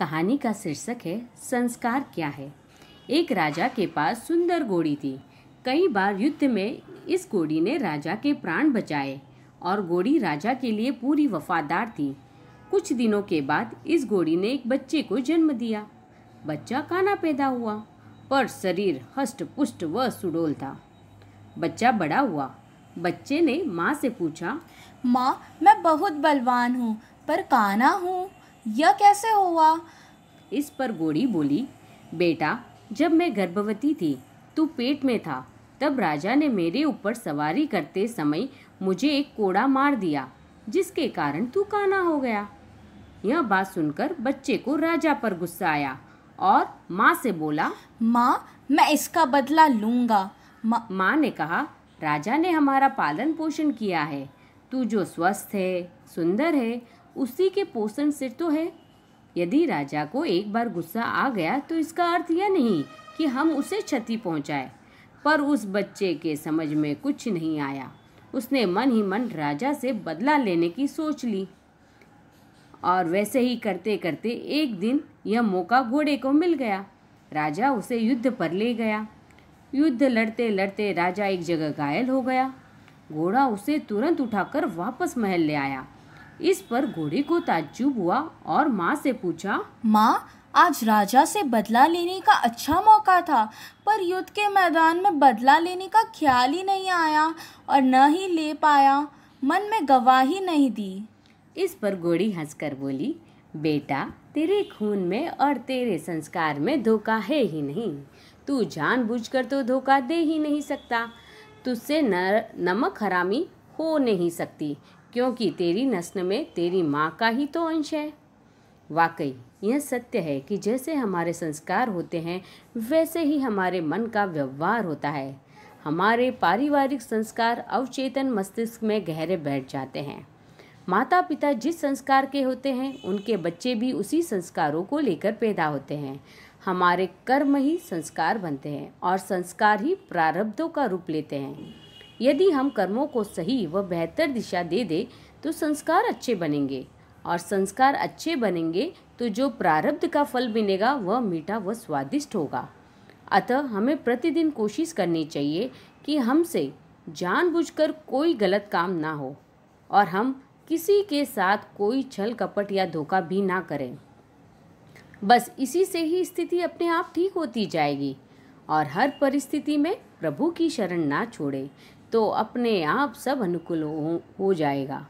कहानी का शीर्षक है संस्कार क्या है एक राजा के पास सुंदर घोड़ी थी कई बार युद्ध में इस घोड़ी ने राजा के प्राण बचाए और घोड़ी राजा के लिए पूरी वफादार थी कुछ दिनों के बाद इस घोड़ी ने एक बच्चे को जन्म दिया बच्चा काना पैदा हुआ पर शरीर हष्ट पुष्ट व सुडोल था बच्चा बड़ा हुआ बच्चे ने माँ से पूछा माँ मैं बहुत बलवान हूँ पर काना हूँ यह कैसे हुआ इस पर गोरी बोली बेटा जब मैं गर्भवती थी तू पेट में था तब राजा ने मेरे ऊपर सवारी करते समय मुझे एक कोड़ा मार दिया जिसके कारण तू काना हो गया यह बात सुनकर बच्चे को राजा पर गुस्सा आया और माँ से बोला माँ मैं इसका बदला लूंगा माँ मा ने कहा राजा ने हमारा पालन पोषण किया है तू जो स्वस्थ है सुंदर है उसी के पोषण से तो है यदि राजा को एक बार गुस्सा आ गया तो इसका अर्थ यह नहीं कि हम उसे क्षति पहुंचाए पर उस बच्चे के समझ में कुछ नहीं आया उसने मन ही मन राजा से बदला लेने की सोच ली और वैसे ही करते करते एक दिन यह मौका घोड़े को मिल गया राजा उसे युद्ध पर ले गया युद्ध लड़ते लड़ते राजा एक जगह घायल हो गया घोड़ा उसे तुरंत उठाकर वापस महल ले आया इस पर घोड़े को ताज्जुब हुआ और माँ से पूछा माँ आज राजा से बदला लेने का अच्छा मौका था पर युद्ध के मैदान में बदला लेने का ख्याल ही नहीं आया और न ही ले पाया मन में गवाही नहीं दी इस पर घोड़ी हंसकर बोली बेटा तेरे खून में और तेरे संस्कार में धोखा है ही नहीं तू जानबूझकर तो धोखा दे ही नहीं सकता तुझसे नमक हरामी हो नहीं सकती क्योंकि तेरी नस्ल में तेरी माँ का ही तो अंश है वाकई यह सत्य है कि जैसे हमारे संस्कार होते हैं वैसे ही हमारे मन का व्यवहार होता है हमारे पारिवारिक संस्कार अवचेतन मस्तिष्क में गहरे बैठ जाते हैं माता पिता जिस संस्कार के होते हैं उनके बच्चे भी उसी संस्कारों को लेकर पैदा होते हैं हमारे कर्म ही संस्कार बनते हैं और संस्कार ही प्रारब्धों का रूप लेते हैं यदि हम कर्मों को सही व बेहतर दिशा दे दें तो संस्कार अच्छे बनेंगे और संस्कार अच्छे बनेंगे तो जो प्रारब्ध का फल मिलेगा वह मीठा व स्वादिष्ट होगा अतः हमें प्रतिदिन कोशिश करनी चाहिए कि हमसे जानबूझकर कोई गलत काम ना हो और हम किसी के साथ कोई छल कपट या धोखा भी ना करें बस इसी से ही स्थिति अपने आप ठीक होती जाएगी और हर परिस्थिति में प्रभु की शरण ना छोड़े तो अपने आप सब अनुकूल हो, हो जाएगा